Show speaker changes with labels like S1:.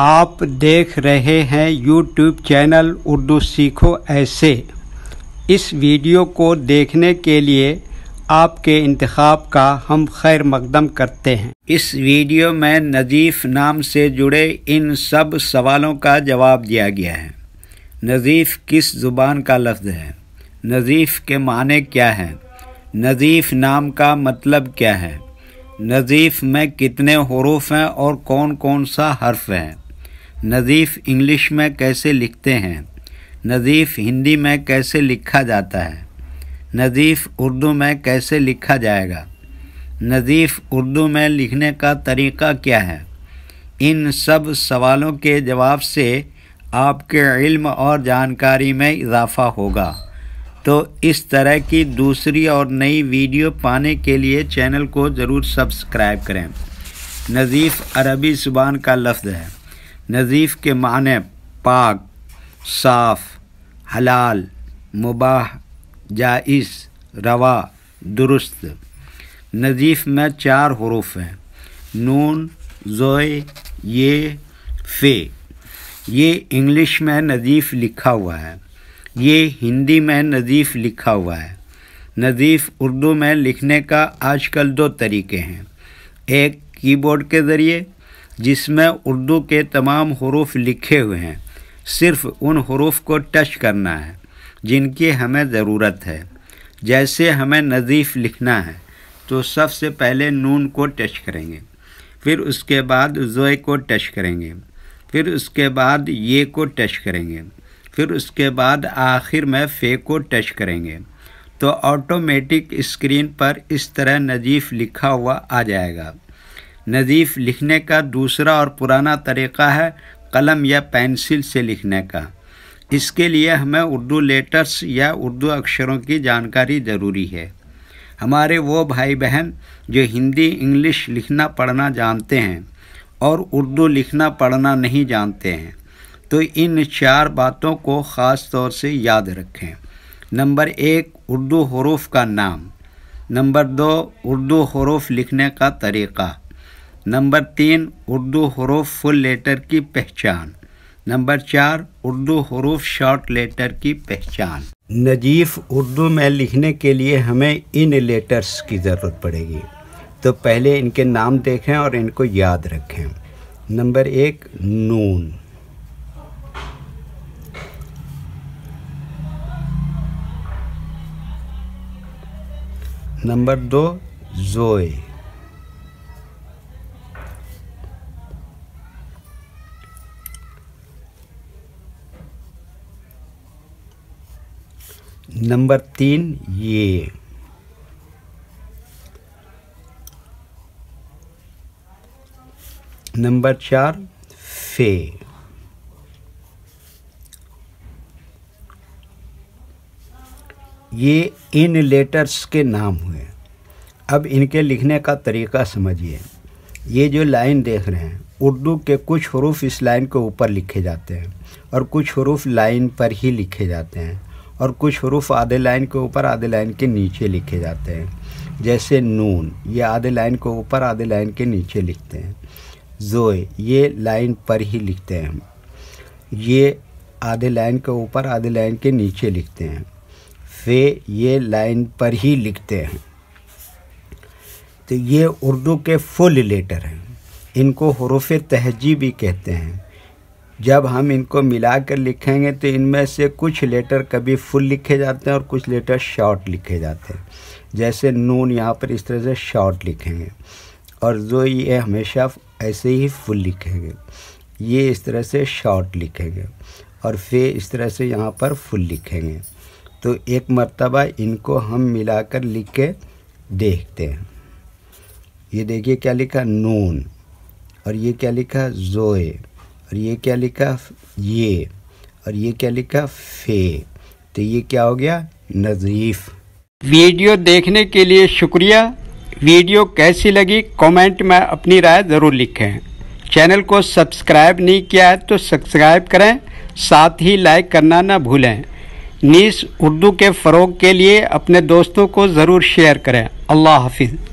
S1: आप देख रहे हैं यूट्यूब चैनल उर्दू सीखो ऐसे इस वीडियो को देखने के लिए आपके इंतखब का हम खैर मकदम करते हैं इस वीडियो में नज़ीफ़ नाम से जुड़े इन सब सवालों का जवाब दिया गया है नज़ीफ़ किस ज़ुबान का लफ्ज़ है नज़ीफ़ के माने क्या हैं नज़ीफ़ नाम का मतलब क्या है नज़ीफ़ में कितने हरूफ हैं और कौन कौन सा हर्फ है नज़ीफ़ इंग्लिश में कैसे लिखते हैं नज़ीफ़ हिंदी में कैसे लिखा जाता है नज़ीफ़ उर्दू में कैसे लिखा जाएगा नज़ीफ़ उर्दू में लिखने का तरीका क्या है इन सब सवालों के जवाब से आपके इल्म और जानकारी में इजाफ़ा होगा तो इस तरह की दूसरी और नई वीडियो पाने के लिए चैनल को ज़रूर सब्सक्राइब करें नज़ीफ़ अरबी ज़ुबान का लफ्ज़ है नज़ीफ़ के माने पाक साफ़ हलाल मुबाह जाइस रवा दुरुस्त नज़ीफ़ में चार हरूफ हैं नून जोए ये फे ये इंग्लिश में नज़ीफ़ लिखा हुआ है ये हिंदी में नज़ीफ़ लिखा हुआ है नज़ीफ़ उर्दू में लिखने का आजकल दो तरीके हैं एक कीबोर्ड के ज़रिए जिसमें उर्दू के तमाम हरूफ लिखे हुए हैं सिर्फ उन हरूफ को टच करना है जिनकी हमें ज़रूरत है जैसे हमें नज़ीफ़ लिखना है तो सबसे पहले नून को टच करेंगे फिर उसके बाद जोए को टच करेंगे फिर उसके बाद ये को टच करेंगे फिर उसके बाद आखिर में फे को टच करेंगे तो ऑटोमेटिक स्क्रीन पर इस तरह नजीफ लिखा हुआ आ जाएगा नज़ीफ़ लिखने का दूसरा और पुराना तरीक़ा है कलम या पेंसिल से लिखने का इसके लिए हमें उर्दू लेटर्स या उर्दू अक्षरों की जानकारी ज़रूरी है हमारे वो भाई बहन जो हिंदी इंग्लिश लिखना पढ़ना जानते हैं और उर्दू लिखना पढ़ना नहीं जानते हैं तो इन चार बातों को ख़ास तौर से याद रखें नंबर एक उर्दू हरूफ का नाम नंबर दो उर्दू हरूफ लिखने का तरीक़ा नंबर तीन उर्दू हरूफ फुल लेटर की पहचान नंबर चार उर्दू हरूफ शॉर्ट लेटर की पहचान नजीफ उर्दू में लिखने के लिए हमें इन लेटर्स की ज़रूरत पड़ेगी तो पहले इनके नाम देखें और इनको याद रखें नंबर एक नून नंबर दो जोए नंबर तीन ये नंबर चार फे ये इन लेटर्स के नाम हुए अब इनके लिखने का तरीका समझिए ये जो लाइन देख रहे हैं उर्दू के कुछ हरूफ इस लाइन के ऊपर लिखे जाते हैं और कुछ हरूफ लाइन पर ही लिखे जाते हैं और कुछ हरूफ आधे लाइन के ऊपर आधे लाइन के नीचे लिखे जाते हैं जैसे नून ये आधे लाइन के ऊपर आधे लाइन के नीचे लिखते हैं जोए ये लाइन पर ही लिखते हैं ये आधे लाइन के ऊपर आधे लाइन के नीचे लिखते हैं फे ये लाइन पर ही लिखते हैं तो ये उर्दू के फुल लेटर हैं इनको हरूफ तहजीबी कहते हैं जब हम इनको मिला कर लिखेंगे तो इनमें से कुछ लेटर कभी फुल लिखे जाते हैं और कुछ लेटर शॉर्ट लिखे जाते हैं जैसे नून यहाँ पर इस तरह से शॉर्ट लिखेंगे और जो ये हमेशा ऐसे ही फुल लिखेंगे ये इस तरह से शॉर्ट लिखेंगे और फे इस तरह से यहाँ पर फुल लिखेंगे तो एक मर्तबा इनको हम मिलाकर लिख के देखते हैं ये देखिए क्या लिखा नून और ये क्या लिखा जोए और ये क्या लिखा ये और ये क्या लिखा फे तो ये क्या हो गया नज़ीफ़ वीडियो देखने के लिए शुक्रिया वीडियो कैसी लगी कमेंट में अपनी राय ज़रूर लिखें चैनल को सब्सक्राइब नहीं किया है तो सब्सक्राइब करें साथ ही लाइक करना ना भूलें नीस उर्दू के फ़रोग के लिए अपने दोस्तों को ज़रूर शेयर करें अल्लाह हाफिज़